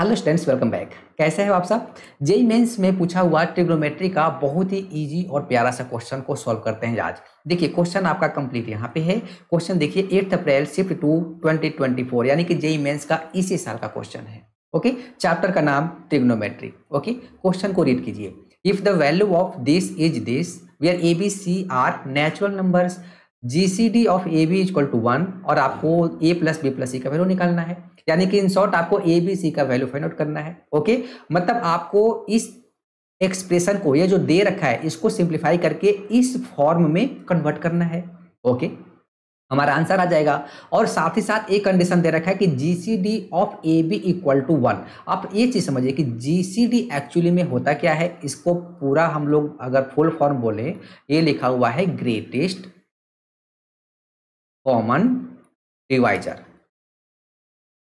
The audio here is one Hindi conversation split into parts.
हेलो स्टूडेंट्स वेलकम बैक कैसे हैं आप सब जेई मेंस में पूछा हुआ ट्रिग्नोमेट्री का बहुत ही इजी और प्यारा सा क्वेश्चन को सॉल्व करते हैं आज देखिए क्वेश्चन आपका कंप्लीट यहाँ पे है क्वेश्चन देखिए एट्थ अप्रैल शिफ्ट टू 2024 यानी कि जेई मेंस का इसी साल का क्वेश्चन है ओके चैप्टर का नाम ट्रिग्नोमेट्री ओके क्वेश्चन को रीड कीजिए if the value of this is this we are A B C are natural numbers G C D of A B equal to one और आपको A plus B plus C का वैल्यू निकालना है यानी कि इन शॉर्ट आपको ए बी सी का वैल्यू फाइंड आउट करना है ओके मतलब आपको इस एक्सप्रेशन को ये जो दे रखा है इसको सिंप्लीफाई करके इस फॉर्म में कन्वर्ट करना है ओके हमारा आंसर आ जाएगा और साथ ही साथ एक कंडीशन दे रखा है कि G C D of A B equal to one आप ये चीज़ समझिए कि जी सी डी एक्चुअली में होता क्या है इसको पूरा हम लोग अगर फुल फॉर्म बोले ये लिखा हुआ है ग्रेटेस्ट कॉमन डिवाइजर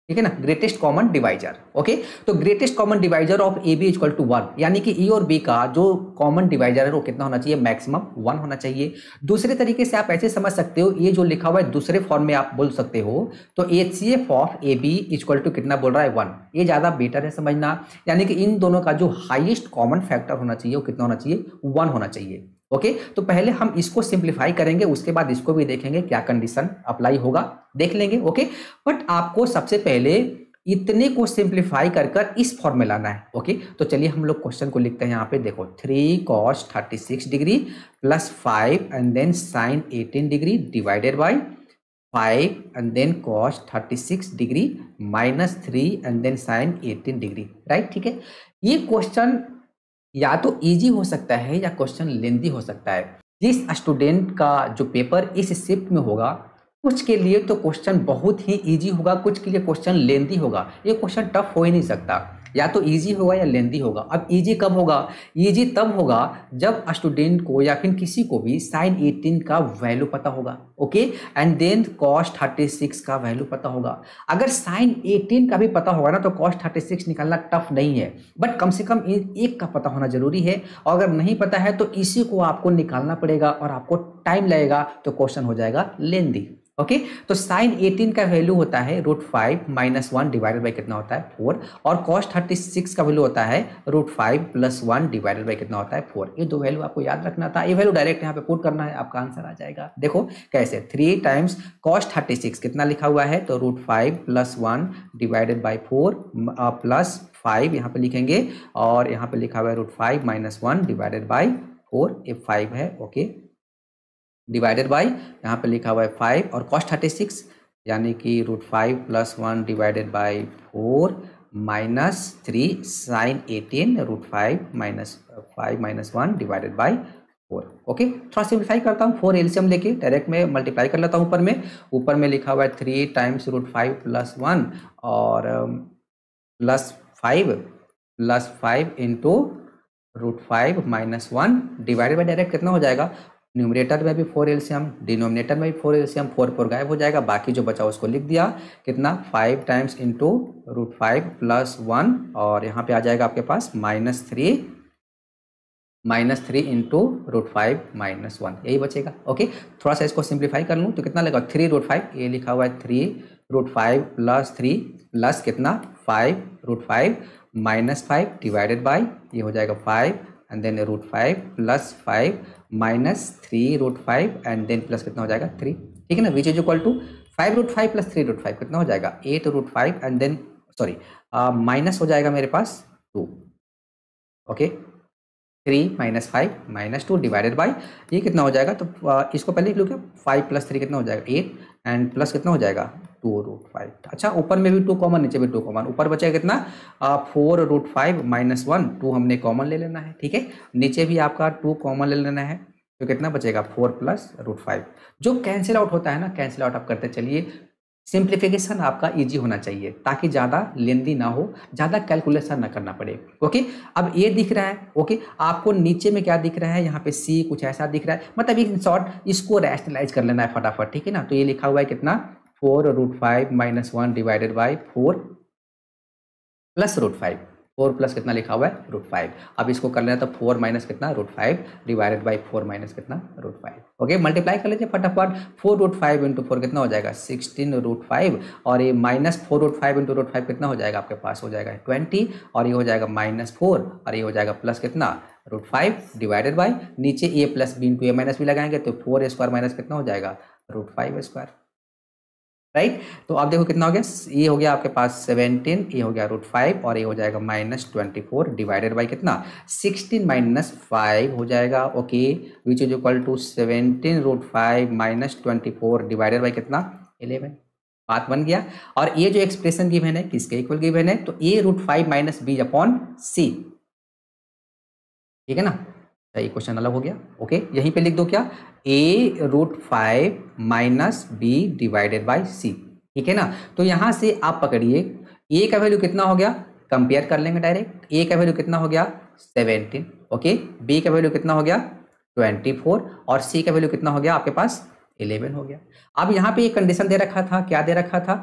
ठीक है ना ग्रेटेस्ट कॉमन डिवाइजर ओके तो greatest common divisor of A B equal to one यानी कि ई e और बी का जो कॉमन डिवाइजर है वो कितना होना चाहिए मैक्सिमम वन होना चाहिए दूसरे तरीके से आप ऐसे समझ सकते हो ये जो लिखा हुआ है दूसरे फॉर्म में आप बोल सकते हो तो H C F of A B equal to कितना बोल रहा है वन ये ज़्यादा बेटर है समझना यानी कि इन दोनों का जो हाइएस्ट कॉमन फैक्टर होना चाहिए वो कितना होना चाहिए वन होना चाहिए ओके तो पहले हम इसको सिंप्लीफाई करेंगे उसके बाद इसको भी देखेंगे क्या कंडीशन अप्लाई होगा देख लेंगे ओके बट आपको सबसे पहले इतने को सिंप्लीफाई कर कर इस फॉर्म में लाना है ओके तो चलिए हम लोग क्वेश्चन को लिखते हैं यहाँ पे देखो three cos thirty six degree plus five and then sine eighteen degree divided by five and then cos thirty six degree minus three and then sine eighteen degree right ठीक है ये क्वेश्चन या तो इजी हो सकता है या क्वेश्चन लेंदी हो सकता है जिस स्टूडेंट का जो पेपर इस शिफ्ट में होगा कुछ के लिए तो क्वेश्चन बहुत ही इजी होगा कुछ के लिए क्वेश्चन लेंदी होगा ये क्वेश्चन टफ हो ही नहीं सकता या तो ईजी होगा या लेंदी होगा अब ईजी कब होगा ईजी तब होगा जब स्टूडेंट को या फिर किसी को भी साइन एटीन का वैल्यू पता होगा okay and then cos thirty six का वैल्यू पता होगा अगर साइन एटीन का भी पता होगा ना तो कॉस्ट थर्टी सिक्स निकालना टफ नहीं है बट कम से कम एक का पता होना जरूरी है और अगर नहीं पता है तो इसी को आपको निकालना पड़ेगा और आपको टाइम लगेगा तो क्वेश्चन हो जाएगा लेंदी ओके तो साइन 18 का वैल्यू होता है root five minus one divided by कितना होता है फोर और कॉस्ट 36 का वैल्यू होता है root five plus one divided by कितना होता है फोर ये दो वैल्यू आपको याद रखना था ये वैल्यू डायरेक्ट यहाँ पे पुट करना है आपका आंसर आ जाएगा देखो कैसे three times cos thirty six कितना लिखा हुआ है तो root five plus one divided by four plus five यहाँ पे लिखेंगे और यहाँ पे लिखा हुआ है root five minus one divided by four ये फाइव है ओके okay? डिवाइडेड बाई यहाँ पे लिखा हुआ है फाइव और कॉस्ट थर्टी सिक्स यानी कि root five plus one divided by four minus three sine eighteen root five minus five minus one divided by four okay थोड़ा सिंप्लीफाई करता हूँ फोर एल्सियम लेके डायरेक्ट में मल्टीप्लाई कर लेता हूँ ऊपर में ऊपर में लिखा हुआ है three times root five plus one और plus five plus five into root five minus one divided by direct कितना हो जाएगा न्यूमरेटर में भी फोर एल्सियम डिनोमिनेटर में भी फोर एल्सियम फोर फोर गायब हो जाएगा बाकी जो बचा उसको लिख दिया कितना five times into root five plus one और यहाँ पे आ जाएगा आपके पास minus three minus three into root five minus one यही बचेगा ओके थोड़ा सा इसको सिंप्लीफाई कर लूँ तो कितना लगेगा थ्री रूट फाइव ये लिखा हुआ है three root five plus three plus कितना five root five minus five divided by ये हो जाएगा five and then root five plus five minus three root five and then plus कितना हो जाएगा थ्री ठीक है ना which is equal to five root five plus three root five कितना हो जाएगा eight root five and then sorry minus हो जाएगा मेरे पास two okay three minus five minus two divided by ये कितना हो जाएगा तो uh, इसको पहले लिख क्या फाइव प्लस थ्री कितना हो जाएगा एट एंड प्लस कितना हो जाएगा टू रूट फाइव अच्छा ऊपर में भी टू कॉमन नीचे भी टू कॉमन ऊपर बचेगा कितना four root five minus one two हमने कॉमन ले लेना है ठीक है नीचे भी आपका टू कॉमन ले लेना है तो कितना बचेगा फोर प्लस रूट फाइव जो कैंसिल आउट होता है ना कैंसिल आउट आप करते चलिए सिंप्लीफिकेशन आपका इजी होना चाहिए ताकि ज़्यादा लेंदी ना हो ज़्यादा कैलकुलेशन ना करना पड़े ओके अब ये दिख रहा है ओके आपको नीचे में क्या दिख रहा है यहाँ पे सी कुछ ऐसा दिख रहा है मतलब इन शॉर्ट इसको रैशनलाइज कर लेना है फटाफट ठीक है ना तो ये लिखा हुआ है कितना four root five minus one divided by four plus root five four plus कितना लिखा हुआ है रूट फाइव अब इसको कर लेना तो फोर माइनस कितना root five divided by four minus कितना रूट फाइव ओके मल्टीप्लाई कर लीजिए फटाफट four root five into four कितना हो जाएगा सिक्सटीन रूट फाइव और ये minus four root five into root five कितना हो जाएगा आपके पास हो जाएगा ट्वेंटी और ये हो जाएगा माइनस फोर और ये हो जाएगा प्लस कितना रूट फाइव डिवाइडेड बाई नीचे A plus B into A minus भी लगाएंगे तो फोर स्क्वायर माइनस कितना हो जाएगा रूट फाइव स्क्वायर राइट तो आप देखो कितना हो गया ये हो गया आपके पास सेवनटीन ये हो गया रूट फाइव और ये हो जाएगा minus twenty four divided by कितना सिक्सटीन माइनस फाइव हो जाएगा okay which is equal to seventeen root five minus twenty four divided by कितना इलेवन बात बन गया और ये जो एक्सप्रेशन की बहन है किसके इक्वल की बहन है तो A root five minus B upon C ठीक है ना ये क्वेश्चन अलग हो गया ओके यहीं पे लिख दो क्या A root five minus B divided by C ठीक है ना तो यहाँ से आप पकड़िए ए का वैल्यू कितना हो गया कंपेयर कर लेंगे डायरेक्ट ए का वैल्यू कितना हो गया सेवेंटीन ओके बी का वैल्यू कितना हो गया ट्वेंटी फोर और सी का वैल्यू कितना हो गया आपके पास इलेवन हो गया अब यहाँ पे एक कंडीशन दे रखा था क्या दे रखा था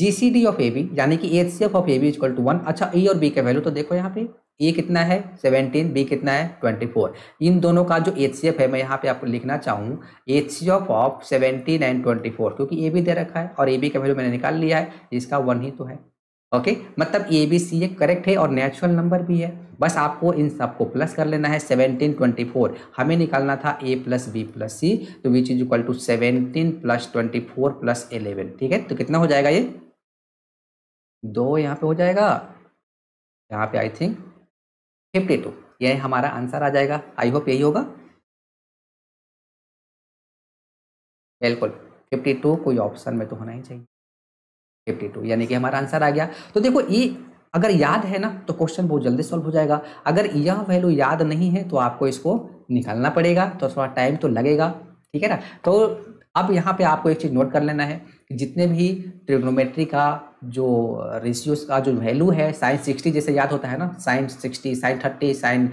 G C D of A B यानी कि H C F of A B equal to one अच्छा ए और बी का वैल्यू तो देखो यहाँ पे ए कितना है 17 बी कितना है 24 इन दोनों का जो एच है मैं यहाँ पे आपको लिखना चाहूँ H C F of seventeen and four क्योंकि ए भी दे रखा है और ए बी का वैल्यू मैंने निकाल लिया है इसका वन ही तो है ओके मतलब ए बी सी ये करेक्ट है और नेचुरल नंबर भी है बस आपको इन सबको प्लस कर लेना है सेवनटीन ट्वेंटी फोर हमें निकालना था A plus B plus C तो which is equal to seventeen plus twenty four plus eleven ठीक है तो कितना हो जाएगा ये दो यहाँ पे हो जाएगा यहाँ पे आई थिंक फिफ्टी प्लेटो यह हमारा आंसर आ जाएगा आई होप यही होगा बिल्कुल फिफ्टी टू कोई ऑप्शन में तो होना ही चाहिए फिफ्टी टू यानी कि हमारा आंसर आ गया तो देखो ये अगर याद है ना तो क्वेश्चन बहुत जल्दी सॉल्व हो जाएगा अगर यह वैल्यू याद नहीं है तो आपको इसको निकालना पड़ेगा तो थोड़ा टाइम तो लगेगा ठीक है ना तो अब यहाँ पे आपको एक चीज़ नोट कर लेना है कि जितने भी ट्रिग्नोमेट्री का जो रेशियोज का जो वैल्यू है साइन सिक्सटी जैसे याद होता है ना sine sixty sine thirty sine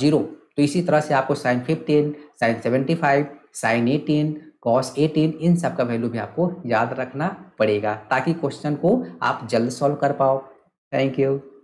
zero तो इसी तरह से आपको sine fifteen sine seventy five sine eighteen cos eighteen इन सब का वैल्यू भी आपको याद रखना पड़ेगा ताकि क्वेश्चन को आप जल्द सॉल्व कर पाओ थैंक यू